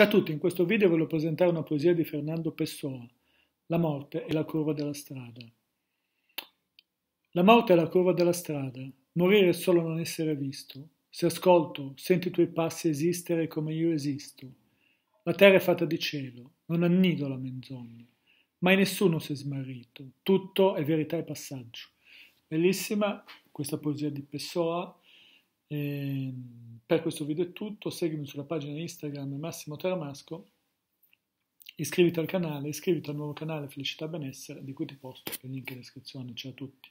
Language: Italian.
Ciao a tutti, in questo video voglio presentare una poesia di Fernando Pessoa, La morte e la curva della strada. La morte è la curva della strada, morire è solo non essere visto. Se ascolto, senti i tuoi passi esistere come io esisto. La terra è fatta di cielo, non annido la menzogna. Mai nessuno si è smarrito, tutto è verità e passaggio. Bellissima questa poesia di Pessoa. Ehm per questo video è tutto, seguimi sulla pagina Instagram Massimo Teramasco, iscriviti al canale, iscriviti al nuovo canale Felicità Benessere di cui ti posto il link in descrizione. Ciao a tutti!